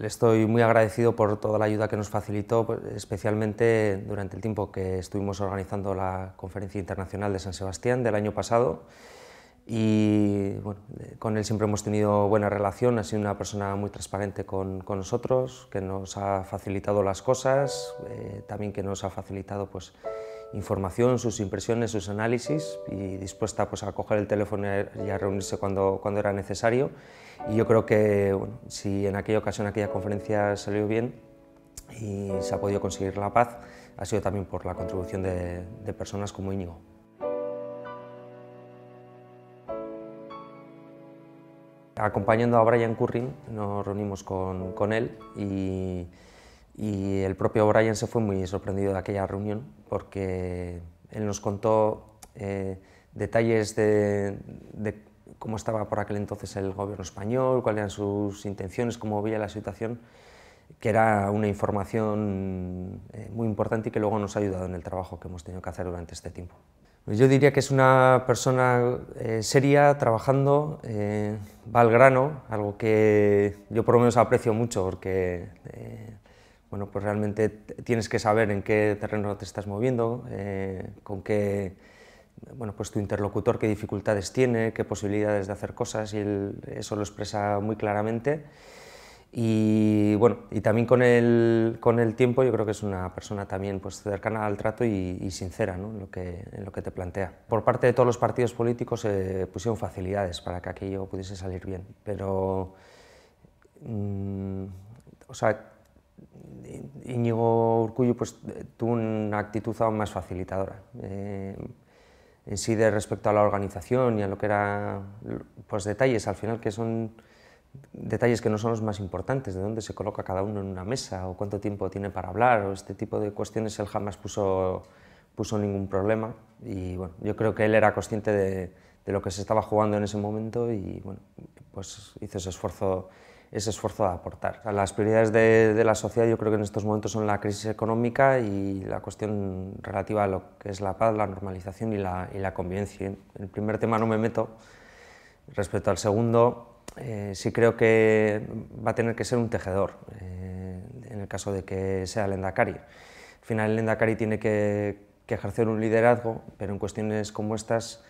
le estoy muy agradecido por toda la ayuda que nos facilitó, pues, especialmente durante el tiempo que estuvimos organizando la Conferencia Internacional de San Sebastián del año pasado. Y con él siempre hemos tenido buena relación, ha sido una persona muy transparente con, nosotros, que nos ha facilitado las cosas, eh, también que nos ha facilitado pues, información, sus impresiones, sus análisis y dispuesta pues, a coger el teléfono y a reunirse cuando, cuando era necesario. Y yo creo que si en aquella ocasión, aquella conferencia salió bien y se ha podido conseguir la paz, ha sido también por la contribución de, personas como Íñigo. Acompañando a Brian curry nos reunimos con, con él y y el propio Brian se fue muy sorprendido de aquella reunión porque él nos contó eh, detalles de, cómo estaba por aquel entonces el gobierno español, cuáles eran sus intenciones, cómo veía la situación, que era una información eh, muy importante y que luego nos ha ayudado en el trabajo que hemos tenido que hacer durante este tiempo. Pues yo diría que es una persona eh, seria, trabajando, va al grano, algo que yo por lo menos aprecio mucho porque bueno, pues realmente tienes que saber en qué terreno te estás moviendo, eh, con qué, bueno, pues tu interlocutor qué dificultades tiene, qué posibilidades de hacer cosas, y eso lo expresa muy claramente. Y bueno, y también con el, con el tiempo yo creo que es una persona también pues, cercana al trato y, sincera ¿no? en, lo que, en lo que te plantea. Por parte de todos los partidos políticos eh, pusieron facilidades para que aquello pudiese salir bien, pero... Mm, o sea, Íñigo Urcullo pues, tuvo una actitud aún más facilitadora. Eh, en sí, de respecto a la organización y a lo que era, pues detalles al final que son detalles que no son los más importantes, de dónde se coloca cada uno en una mesa o cuánto tiempo tiene para hablar o este tipo de cuestiones, él jamás puso, puso ningún problema y bueno, yo creo que él era consciente de, lo que se estaba jugando en ese momento y bueno, pues hizo ese esfuerzo ese esfuerzo de aportar. las prioridades de, la sociedad yo creo que en estos momentos son la crisis económica y la cuestión relativa a lo que es la paz, la normalización y la, convivencia. el primer tema no me meto. Respecto al segundo, eh, sí creo que va a tener que ser un tejedor, eh, en el caso de que sea el Endacari. Al final el Endacari tiene que, que ejercer un liderazgo, pero en cuestiones como estas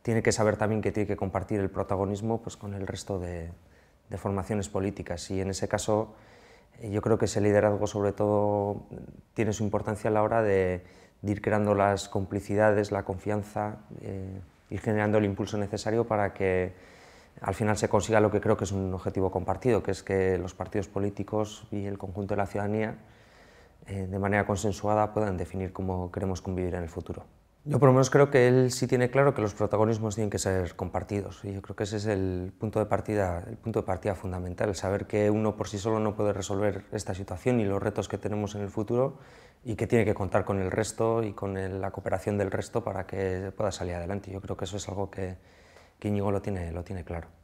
tiene que saber también que tiene que compartir el protagonismo pues, con el resto de, de formaciones políticas y en ese caso eh, yo creo que ese liderazgo sobre todo tiene su importancia a la hora de, ir creando las complicidades, la confianza, ir eh, generando el impulso necesario para que al final se consiga lo que creo que es un objetivo compartido, que es que los partidos políticos y el conjunto de la ciudadanía eh, de manera consensuada puedan definir cómo queremos convivir en el futuro. Yo por lo menos creo que él sí tiene claro que los protagonismos tienen que ser compartidos. Y yo creo que ese es el punto de partida, el punto de partida fundamental, saber que uno por sí solo no puede resolver esta situación y los retos que tenemos en el futuro y que tiene que contar con el resto y con la cooperación del resto para que pueda salir adelante. Yo creo que eso es algo que, Íñigo lo tiene, lo tiene claro.